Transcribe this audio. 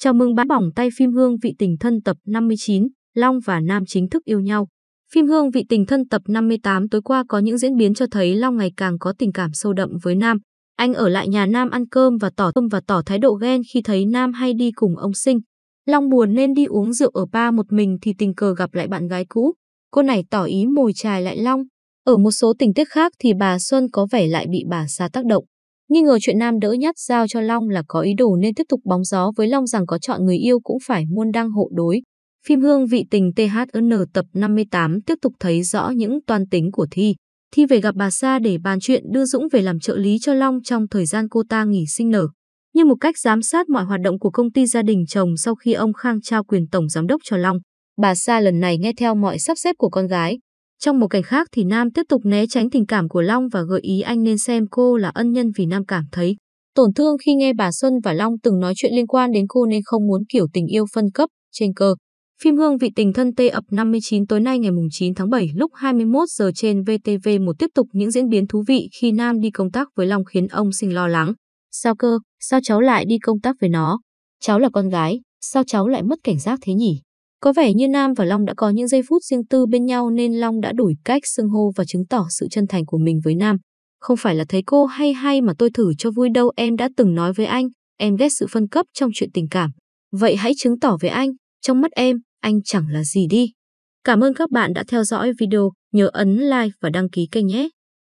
Chào mừng bãi bỏng tay phim Hương vị tình thân tập 59, Long và Nam chính thức yêu nhau. Phim Hương vị tình thân tập 58 tối qua có những diễn biến cho thấy Long ngày càng có tình cảm sâu đậm với Nam. Anh ở lại nhà Nam ăn cơm và tỏ tâm và tỏ thái độ ghen khi thấy Nam hay đi cùng ông Sinh. Long buồn nên đi uống rượu ở ba một mình thì tình cờ gặp lại bạn gái cũ. Cô này tỏ ý mồi chài lại Long. Ở một số tình tiết khác thì bà Xuân có vẻ lại bị bà Sa tác động. Nghi ngờ chuyện Nam đỡ nhát dao cho Long là có ý đồ nên tiếp tục bóng gió với Long rằng có chọn người yêu cũng phải muôn đăng hộ đối. Phim Hương vị tình THN tập 58 tiếp tục thấy rõ những toan tính của Thi. Thi về gặp bà Sa để bàn chuyện đưa Dũng về làm trợ lý cho Long trong thời gian cô ta nghỉ sinh nở. Như một cách giám sát mọi hoạt động của công ty gia đình chồng sau khi ông Khang trao quyền tổng giám đốc cho Long. Bà Sa lần này nghe theo mọi sắp xếp của con gái, trong một cảnh khác thì Nam tiếp tục né tránh tình cảm của Long và gợi ý anh nên xem cô là ân nhân vì Nam cảm thấy tổn thương khi nghe bà Xuân và Long từng nói chuyện liên quan đến cô nên không muốn kiểu tình yêu phân cấp, trên cơ. Phim Hương vị tình thân tê ập 59 tối nay ngày 9 tháng 7 lúc 21 giờ trên VTV1 tiếp tục những diễn biến thú vị khi Nam đi công tác với Long khiến ông sinh lo lắng. Sao cơ, sao cháu lại đi công tác với nó? Cháu là con gái, sao cháu lại mất cảnh giác thế nhỉ? Có vẻ như Nam và Long đã có những giây phút riêng tư bên nhau nên Long đã đổi cách xưng hô và chứng tỏ sự chân thành của mình với Nam. Không phải là thấy cô hay hay mà tôi thử cho vui đâu em đã từng nói với anh, em ghét sự phân cấp trong chuyện tình cảm. Vậy hãy chứng tỏ với anh, trong mắt em, anh chẳng là gì đi. Cảm ơn các bạn đã theo dõi video, nhớ ấn like và đăng ký kênh nhé.